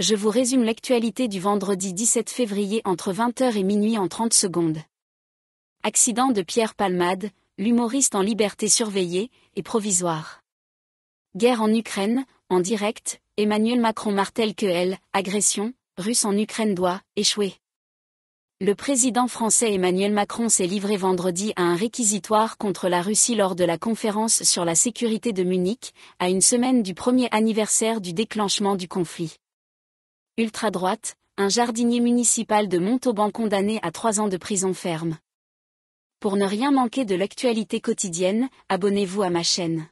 je vous résume l'actualité du vendredi 17 février entre 20h et minuit en 30 secondes. Accident de Pierre Palmade, l'humoriste en liberté surveillée et provisoire. Guerre en Ukraine, en direct, Emmanuel Macron martèle que l'agression agression, russe en Ukraine doit échouer. Le président français Emmanuel Macron s'est livré vendredi à un réquisitoire contre la Russie lors de la conférence sur la sécurité de Munich, à une semaine du premier anniversaire du déclenchement du conflit. Ultra-droite, un jardinier municipal de Montauban condamné à trois ans de prison ferme. Pour ne rien manquer de l'actualité quotidienne, abonnez-vous à ma chaîne.